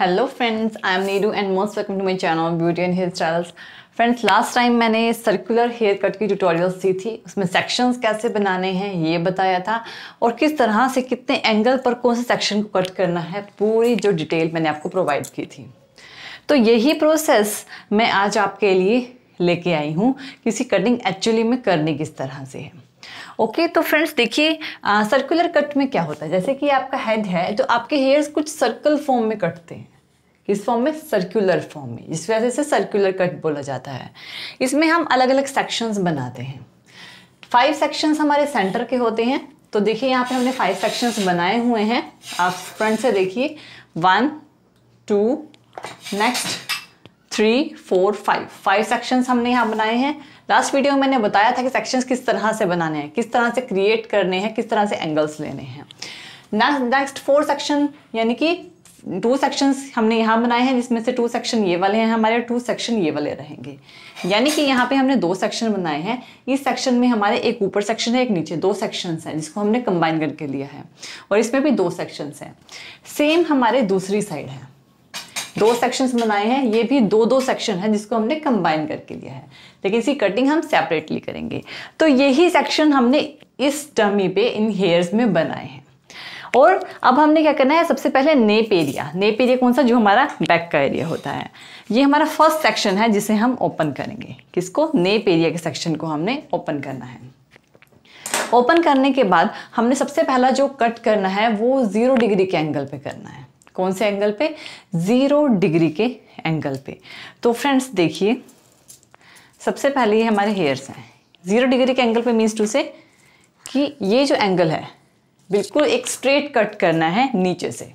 hello friends I am Neeru and most welcome to my channel beauty and hair styles friends last time मैंने circular hair cut की tutorials दी थी उसमें sections कैसे बनाने हैं ये बताया था और किस तरह से कितने एंगल पर कौन से सेक्शन को कट करना है पूरी जो डिटेल मैंने आपको प्रोवाइड की थी तो यही प्रोसेस मैं आज आपके लिए लेके आई हूँ किसी कटिंग एक्चुअली में करने किस तरह से है ओके तो फ्रेंड्स देखिए सर्कुलर कट में क्या होता है जैसे कि आपका हेड है तो आपके हेयर्स कुछ सर्कल फॉर्म में कटते हैं किस फॉर्म में सर्कुलर फॉर्म में इस वजह से सर्कुलर कट बोला जाता है इसमें हम अलग अलग सेक्शंस बनाते हैं फाइव सेक्शंस हमारे सेंटर के होते हैं तो देखिए यहाँ पे हमने फाइव सेक्शंस बनाए हुए हैं आप फ्रंट से देखिए one two next three four five five sections हमने यहाँ बनाए हैं लास्ट वीडियो में मैंने बताया था कि सेक्शंस किस तरह से बनाने हैं किस तरह से क्रिएट करने हैं किस तरह से एंगल्स लेने हैं नेक्स्ट फोर सेक्शन यानी कि टू सेक्शंस हमने यहाँ बनाए हैं जिसमें से टू सेक्शन ये वाले हैं हमारे टू सेक्शन ये वाले रहेंगे यानी कि यहाँ पे हमने दो सेक्शन बनाए हैं इस सेक्शन में हमारे एक ऊपर सेक्शन है एक नीचे दो सेक्शंस हैं जिसको हमने कंबाइन करके लिया है और इसमें भी दो सेक्शंस हैं सेम हमारे दूसरी साइड है दो सेक्शंस बनाए हैं ये भी दो दो सेक्शन है जिसको हमने कंबाइन करके लिया है लेकिन इसकी कटिंग हम सेपरेटली करेंगे तो यही सेक्शन हमने इस टर्मी पे इन हेयर्स में बनाए हैं और अब हमने क्या करना है सबसे पहले नेप एरिया नेप एरिया कौन सा जो हमारा बैक का एरिया होता है ये हमारा फर्स्ट सेक्शन है जिसे हम ओपन करेंगे किसको नेप एरिया के सेक्शन को हमने ओपन करना है ओपन करने के बाद हमने सबसे पहला जो कट करना है वो ज़ीरो डिग्री के एंगल पे करना है कौन से एंगल पे ज़ीरो डिग्री के एंगल पे तो फ्रेंड्स देखिए सबसे पहले ये हमारे हेयर्स हैं ज़ीरो डिग्री के एंगल पे मीन्स टू से कि ये जो एंगल है बिल्कुल एक स्ट्रेट कट करना है नीचे से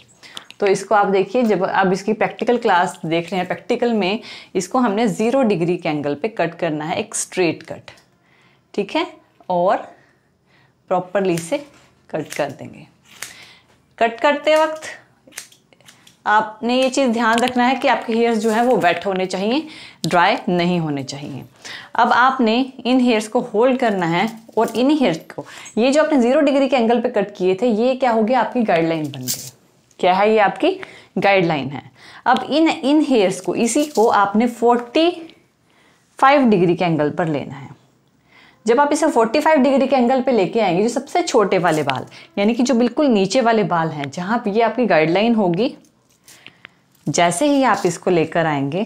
तो इसको आप देखिए जब आप इसकी प्रैक्टिकल क्लास देख रहे हैं प्रैक्टिकल में इसको हमने ज़ीरो डिग्री के एंगल पे कट करना है एक स्ट्रेट कट ठीक है और प्रॉपरली से कट कर देंगे कट करते वक्त आपने ये चीज़ ध्यान रखना है कि आपके हेयर्स जो है वो वेट होने चाहिए ड्राई नहीं होने चाहिए अब आपने इन हेयर्स को होल्ड करना है और इन हेयर्स को ये जो आपने ज़ीरो डिग्री के एंगल पे कट किए थे ये क्या हो गया आपकी गाइडलाइन बन गई क्या है ये आपकी गाइडलाइन है अब इन इन हेयर्स को इसी को आपने फाइव डिग्री के एंगल पर लेना है जब आप इसे 45 डिग्री के एंगल पे लेके आएंगे जो सबसे छोटे वाले बाल यानी कि जो बिल्कुल नीचे वाले बाल हैं जहाँ ये आपकी गाइडलाइन होगी जैसे ही आप इसको लेकर आएंगे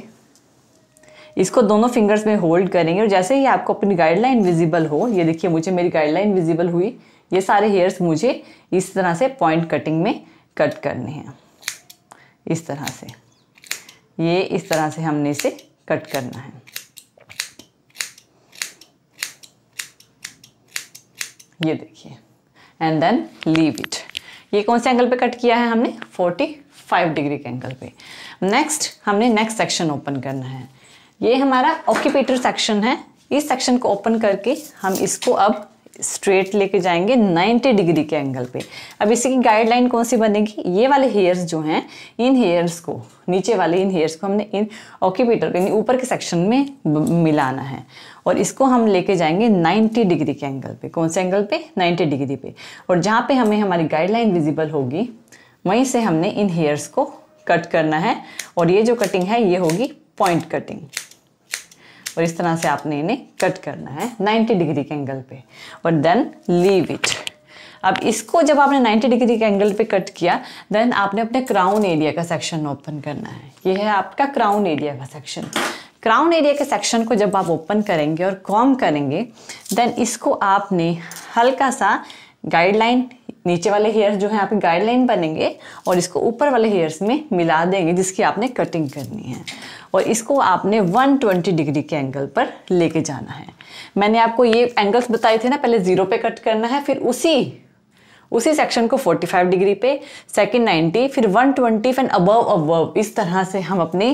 इसको दोनों फिंगर्स में होल्ड करेंगे और जैसे ही आपको अपनी गाइडलाइन विजिबल हो ये देखिए मुझे मेरी गाइडलाइन विजिबल हुई ये सारे हेयर्स मुझे इस तरह से पॉइंट कटिंग में कट करने हैं इस तरह से ये इस तरह से हमने इसे कट करना है ये देखिए एंड देन लीव इट ये कौन से एंगल पे कट किया है हमने 45 डिग्री के एंगल पे नेक्स्ट हमने नेक्स्ट सेक्शन ओपन करना है ये हमारा ऑक्यूपेटर सेक्शन है इस सेक्शन को ओपन करके हम इसको अब स्ट्रेट लेके जाएंगे 90 डिग्री के एंगल पे अब इसी की गाइडलाइन कौन सी बनेगी ये वाले हेयर्स जो हैं इन हेयर्स को नीचे वाले इन हेयर्स को हमने इन ऑक्यूपेटर यानी ऊपर के सेक्शन में मिलाना है और इसको हम लेके जाएंगे 90 डिग्री के एंगल पे कौन से एंगल पे 90 डिग्री पे और जहाँ पे हमें हमारी गाइडलाइन विजिबल होगी वहीं से हमने इन हेयर्स को कट करना है और ये जो कटिंग है ये होगी पॉइंट कटिंग और इस तरह से आपने इन्हें कट करना है 90 डिग्री के एंगल पे और देन लीव इट अब इसको जब आपने 90 डिग्री के एंगल पे कट किया देन आपने अपने क्राउन एरिया का सेक्शन ओपन करना है ये है आपका क्राउन एरिया का सेक्शन क्राउन एरिया के सेक्शन को जब आप ओपन करेंगे और कॉम करेंगे देन इसको आपने हल्का सा गाइडलाइन नीचे वाले हेयर्स जो है आपके गाइडलाइन बनेंगे और इसको ऊपर वाले हेयर्स में मिला देंगे जिसकी आपने कटिंग करनी है और इसको आपने 120 डिग्री के एंगल पर लेके जाना है मैंने आपको ये एंगल्स बताए थे ना पहले ज़ीरो पे कट करना है फिर उसी उसी सेक्शन को 45 डिग्री पे सेकंड 90 फिर 120 ट्वेंटी फिर अबव अबव इस तरह से हम अपनी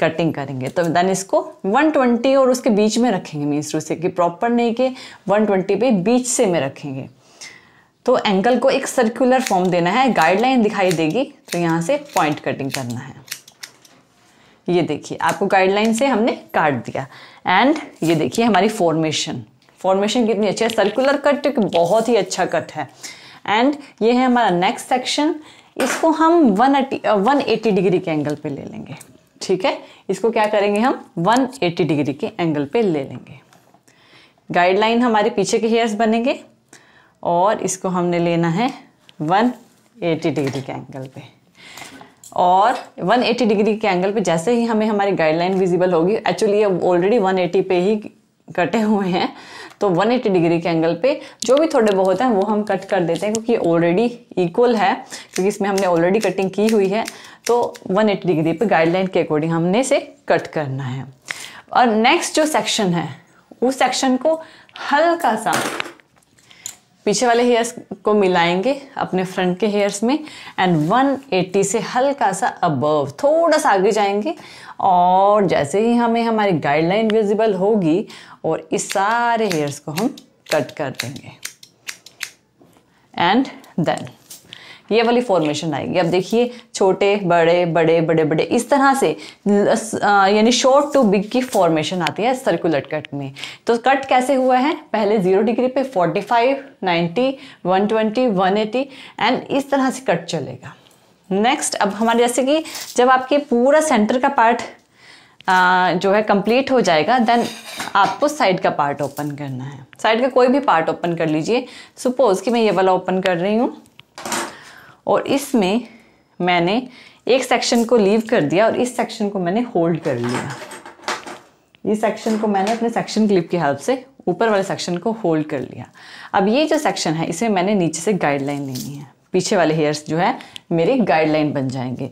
कटिंग करेंगे तो देन इसको 120 और उसके बीच में रखेंगे मीन्स उसे कि प्रॉपर नहीं के 120 पे बीच से में रखेंगे तो एंकल को एक सर्कुलर फॉर्म देना है गाइडलाइन दिखाई देगी तो यहाँ से पॉइंट कटिंग करना है ये देखिए आपको गाइडलाइन से हमने काट दिया एंड ये देखिए हमारी फॉर्मेशन फॉर्मेशन कितनी अच्छी है सर्कुलर कट एक बहुत ही अच्छा कट है एंड ये है हमारा नेक्स्ट सेक्शन इसको हम वन वन एटी डिग्री के एंगल पे ले लेंगे ठीक है इसको क्या करेंगे हम वन एटी डिग्री के एंगल पे ले लेंगे गाइडलाइन हमारे पीछे के हेयर्स बनेंगे और इसको हमने लेना है 180 डिग्री के एंगल पे और 180 डिग्री के एंगल पे जैसे ही हमें हमारी गाइडलाइन विजिबल होगी एक्चुअली ये ऑलरेडी 180 पे ही कटे हुए हैं तो 180 डिग्री के एंगल पे जो भी थोड़े बहुत हैं वो हम कट कर देते हैं क्योंकि ऑलरेडी इक्वल है क्योंकि इसमें हमने ऑलरेडी कटिंग की हुई है तो 180 डिग्री पे गाइडलाइन के अकॉर्डिंग हमने इसे कट करना है और नेक्स्ट जो सेक्शन है उस सेक्शन को हल्का सा पीछे वाले हेयर्स को मिलाएंगे अपने फ्रंट के हेयर्स में एंड 180 से हल्का सा अबव थोड़ा सा आगे जाएंगे और जैसे ही हमें हमारी गाइडलाइन विजिबल होगी और इस सारे हेयर्स को हम कट कर देंगे एंड देन ये वाली फॉर्मेशन आएगी अब देखिए छोटे बड़े बड़े बड़े बड़े इस तरह से यानी शॉर्ट टू बिग की फॉर्मेशन आती है सर्कुलर कट में तो कट कैसे हुआ है पहले जीरो डिग्री पे 45, 90, 120, 180 एंड इस तरह से कट चलेगा नेक्स्ट अब हमारे जैसे कि जब आपके पूरा सेंटर का पार्ट आ, जो है कंप्लीट हो जाएगा देन आपको साइड का पार्ट ओपन करना है साइड का कोई भी पार्ट ओपन कर लीजिए सपोज़ कि मैं ये वाला ओपन कर रही हूँ और इसमें मैंने एक सेक्शन को लीव कर दिया और इस सेक्शन को मैंने होल्ड कर लिया इस सेक्शन को मैंने अपने सेक्शन क्लिप की हेल्प से ऊपर वाले सेक्शन को होल्ड कर लिया अब ये जो सेक्शन है इसमें मैंने नीचे से गाइडलाइन लेनी है पीछे वाले हेयर्स जो है मेरे गाइडलाइन बन जाएंगे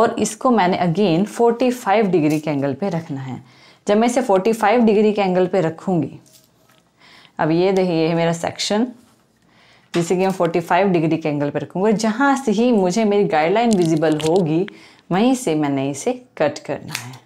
और इसको मैंने अगेन 45 डिग्री के एंगल पे रखना है जब मैं इसे 45 डिग्री के एंगल पे रखूँगी अब ये देखिए मेरा सेक्शन जैसे कि मैं 45 डिग्री के एंगल पर रखूँगा जहाँ से ही मुझे मेरी गाइडलाइन विजिबल होगी वहीं से मैंने इसे कट करना है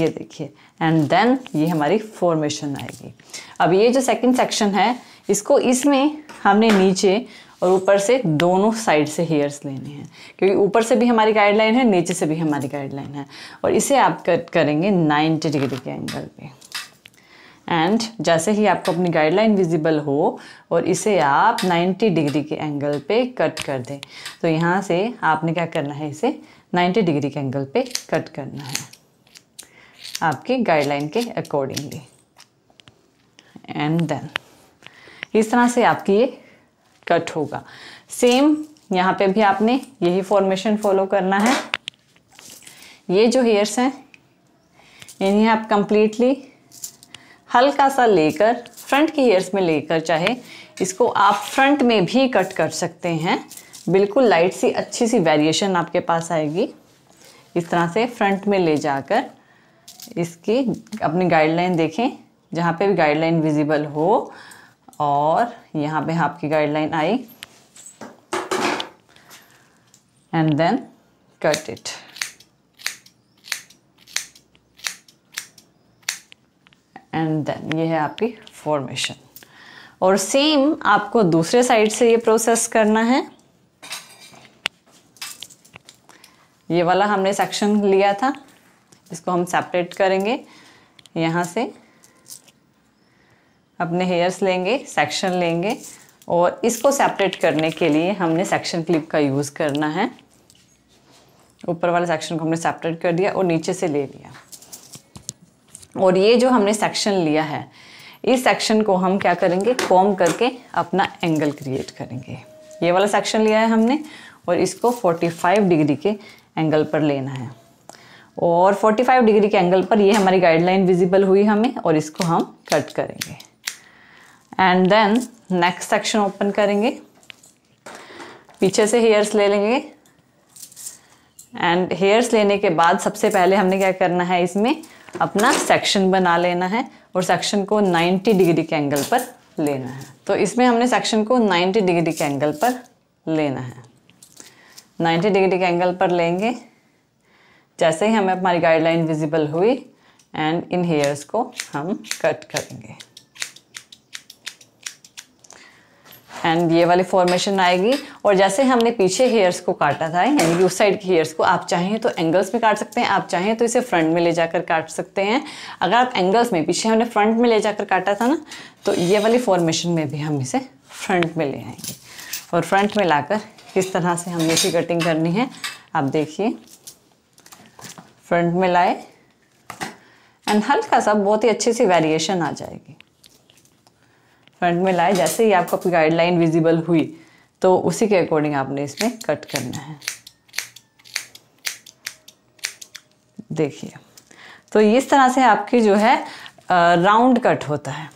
ये देखिए एंड देन ये हमारी फॉर्मेशन आएगी अब ये जो सेकंड सेक्शन है इसको इसमें हमने नीचे और ऊपर से दोनों साइड से हेयर्स लेने हैं क्योंकि ऊपर से भी हमारी गाइडलाइन है नीचे से भी हमारी गाइडलाइन है और इसे आप कट करेंगे 90 डिग्री के एंगल पे एंड जैसे ही आपको अपनी गाइडलाइन विजिबल हो और इसे आप 90 डिग्री के एंगल पे कट कर दें तो यहाँ से आपने क्या करना है इसे 90 डिग्री के एंगल पे कट करना है आपकी गाइडलाइन के अकॉर्डिंगली एंड देन इस तरह से आपकी ये कट होगा सेम यहाँ पे भी आपने यही फॉर्मेशन फॉलो करना है ये जो हेयर्स हैं इन्हें आप कंप्लीटली हल्का सा लेकर फ्रंट के हेयर्स में लेकर चाहे इसको आप फ्रंट में भी कट कर सकते हैं बिल्कुल लाइट सी अच्छी सी वेरिएशन आपके पास आएगी इस तरह से फ्रंट में ले जाकर इसकी अपनी गाइडलाइन देखें जहाँ पे भी गाइडलाइन विजिबल हो और यहाँ पे आपकी गाइडलाइन आई and then cut it and then ये है आपकी फॉर्मेशन और सेम आपको दूसरे साइड से ये प्रोसेस करना है ये वाला हमने सेक्शन लिया था इसको हम सेपरेट करेंगे यहाँ से अपने हेयर्स लेंगे सेक्शन लेंगे और इसको सेपरेट करने के लिए हमने सेक्शन क्लिप का यूज़ करना है ऊपर वाले सेक्शन को हमने सेपरेट कर दिया और नीचे से ले लिया और ये जो हमने सेक्शन लिया है इस सेक्शन को हम क्या करेंगे कॉम करके अपना एंगल क्रिएट करेंगे ये वाला सेक्शन लिया है हमने और इसको 45 डिग्री के एंगल पर लेना है और 45 डिग्री के एंगल पर ये हमारी गाइडलाइन विजिबल हुई हमें और इसको हम कट करेंगे and then next section open करेंगे पीछे से हेयर्स ले लेंगे एंड हेयर्स लेने के बाद सबसे पहले हमने क्या करना है इसमें अपना सेक्शन बना लेना है और सेक्शन को 90 डिग्री के एंगल पर लेना है तो इसमें हमने सेक्शन को 90 डिग्री के एंगल पर लेना है 90 डिग्री के एंगल पर लेंगे जैसे ही हमें हमारी गाइडलाइन विजिबल हुई एंड इन हेयर्स को हम कट करेंगे एंड ये वाली फॉर्मेशन आएगी और जैसे हमने पीछे हेयर्स को काटा था यानी कि उस साइड के हेयर्स को आप चाहें तो एंगल्स में काट सकते हैं आप चाहें तो इसे फ्रंट में ले जाकर काट सकते हैं अगर आप एंगल्स में पीछे हमने फ्रंट में ले जाकर काटा था ना तो ये वाली फॉर्मेशन में भी हम इसे फ्रंट में ले आएंगे और फ्रंट में लाकर किस तरह से हमने इसकी कटिंग करनी है आप देखिए फ्रंट में लाए एंड हल्का सा बहुत ही अच्छी सी वेरिएशन आ जाएगी फ्रंट में लाए जैसे ही आपको आपकी गाइडलाइन विजिबल हुई तो उसी के अकॉर्डिंग आपने इसमें कट करना है देखिए तो इस तरह से आपकी जो है राउंड कट होता है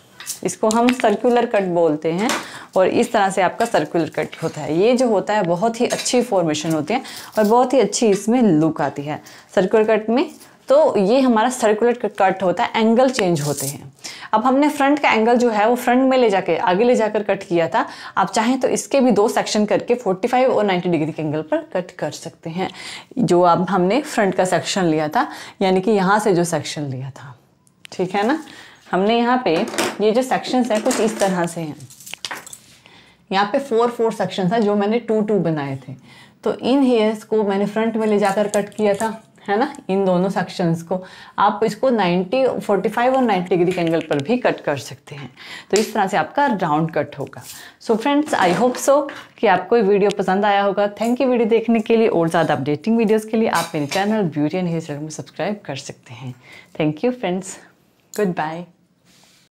इसको हम सर्कुलर कट बोलते हैं और इस तरह से आपका सर्कुलर कट होता है ये जो होता है बहुत ही अच्छी फॉर्मेशन होती है और बहुत ही अच्छी इसमें लुक आती है सर्कुलर कट में तो ये हमारा सर्कुलर कट होता है एंगल चेंज होते हैं अब हमने फ्रंट का एंगल जो है वो फ्रंट में ले जाके आगे ले जाकर कट किया था आप चाहें तो इसके भी दो सेक्शन करके 45 और 90 डिग्री के एंगल पर कट कर सकते हैं जो अब हमने फ्रंट का सेक्शन लिया था यानी कि यहाँ से जो सेक्शन लिया था ठीक है ना हमने यहाँ पे ये जो सेक्शन है कुछ इस तरह से हैं यहाँ पे फोर फोर सेक्शन हैं जो मैंने टू टू बनाए थे तो इन हेयर्स को मैंने फ्रंट में ले जाकर कट किया था है ना इन दोनों सेक्शंस को आप इसको 90 45 और 90 डिग्री के एंगल पर भी कट कर सकते हैं तो इस तरह से आपका राउंड कट होगा so friends I hope so कि आपको ये वीडियो पसंद आया होगा थैंक यू वीडियो देखने के लिए और ज़्यादा अपडेटिंग वीडियोस के लिए आप मेरे channel beauty and hair style में सब्सक्राइब कर सकते हैं thank you friends good bye